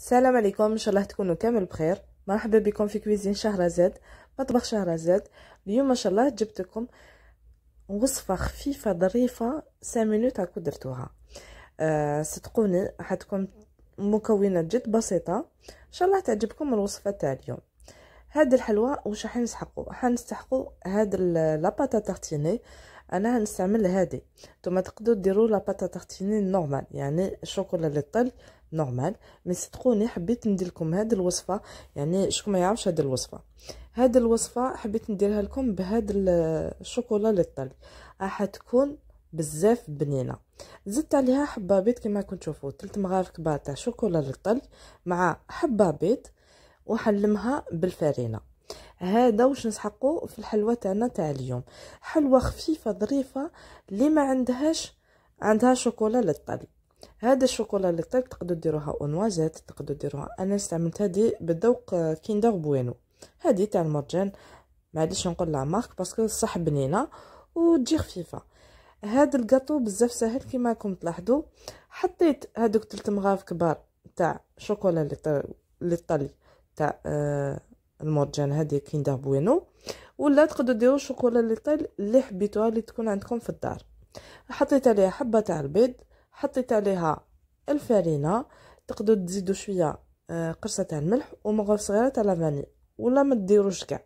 السلام عليكم ان شاء الله تكونوا كامل بخير مرحبا بكم في كويزين شهرزاد مطبخ شهرزاد اليوم ما شاء الله جبت لكم وصفه خفيفه ظريفه 5 مينوت هاكو درتوها أه صدقوني حتكون مكونات جد بسيطه ان شاء الله تعجبكم الوصفه تاع اليوم هاد الحلوى واش راح نسحقوا حنسحقوا هاد لاباتا تارتيني انا هنستعمل هادي نتوما تقدروا ديروا لاباتا تارتيني نورمال يعني الشوكولا اللي طل نورمال مي صدقوني حبيت ندير لكم هذه الوصفه يعني شكون ما يعرفش هذه الوصفه هذه الوصفه حبيت نديرها لكم بهذا الشوكولا للطلي راح تكون بزاف بنينه زدت عليها حبه بيض كما كنتم تشوفوا ثلاث مغارف كبار تاع شوكولا للطلي مع حبه بيض وحلمها بالفرينه هذا واش نسحقوا في الحلوه تاعنا تاع اليوم حلوه خفيفه ظريفه اللي ما عندهاش عندها شوكولا للطلي هذا الشوكولا الكتاب طيب تقدروا ديروها اونوازات تقدروا ديروها انا استعملت هذه بالذوق آه، كيندر بوينو هذه تاع المرجان معليش نقول لا مارك باسكو صح بنينه وتجي خفيفه هذا الكاطو بزاف سهل كيما راكم تلاحظوا حطيت هذوك تلت مغاف كبار تاع شوكولا طال تاع آه، المرجان هذه كيندر بوينو ولا تقدروا ديروا شوكولا طال اللي حبيتوها اللي تكون عندكم في الدار حطيت عليها حبه تاع البيض حطيت عليها الفارينة تقدروا تزيدوا شويه آه، قرصه تاع الملح ومغرف صغيره تاع لافاني ولا ما ديروش كاع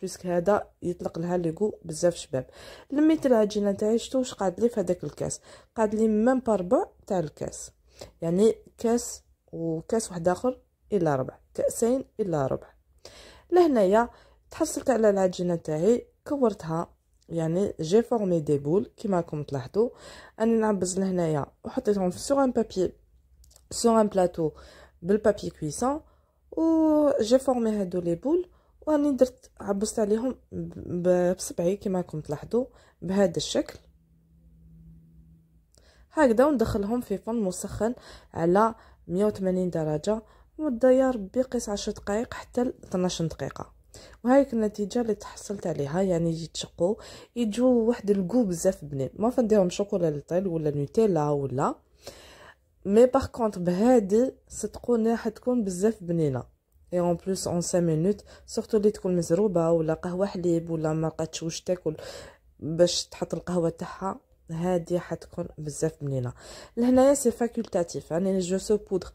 بيسك هذا يطلق لها ليغو بزاف شباب لميت العجينه تاعي شفتوا واش قاد لي في هذاك الكاس قاد لي ميم باربع تاع الكاس يعني كاس وكاس واحد اخر الا ربع كاسين الا ربع لهنايا تحصلت على العجينه تاعي كورتها يعني جي فورمي دي بول كيما راكم تلاحظوا اني نعبز لهنايا وحطيتهم سوغ ان بابي سوغ ان بلاطو بالبابي كويسون و جي فورمي هادو لي بول واني درت عبست عليهم بصبعي كيما راكم تلاحظوا بهذا الشكل هكذا وندخلهم في فن مسخن على 180 درجه مده يا ربي قيس 10 دقائق حتى 12 دقيقه وهيك النتيجه اللي تحصلت عليها يعني يجي تشقو يجو واحد الكو بزاف بنين ما فنديرهم شوكولا للطيل ولا نوتيلا ولا مي باغ كونط بهادي صدقوني حتكون بزاف بنينه اي اون بلوس اون 5 مينوت سورتو اللي تكون مزروبه ولا قهوه حليب ولا ما لقاتش واش تاكل باش تحط القهوه تاعها هادي حتكون بزاف بنينه لهنايا سي فاكولتاتيف يعني جو سو بودغ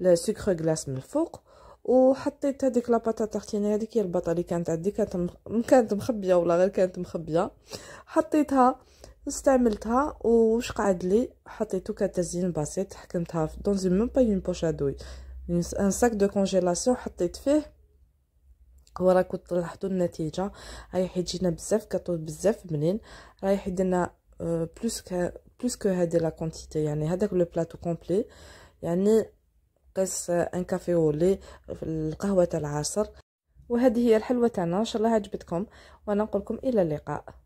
السكر غلاس من الفوق وحطيت هذيك لاباطا تارتين هذيك هي البطا اللي كانت عندي كانت كانت مخبيه ولا غير كانت مخبيه حطيتها استعملتها وش قعد لي حطيتو كتزيين بسيط حكمتها دون زي ميم با اون بوش ادوي ان ساك دو كونجيلاسيون حطيت فيه وراكم تلاحظوا النتيجه رايح جينا بزاف كطول بزاف منين رايح يديرنا بلوس ك بلوس ك هادي لا كونتيتي يعني هذاك لو بلاطو كومبلي يعني قيس ان كافي ولي في القهوه تاع العصر وهذه هي الحلوه تاعنا ان شاء الله عجبتكم وانا نقولكم الى اللقاء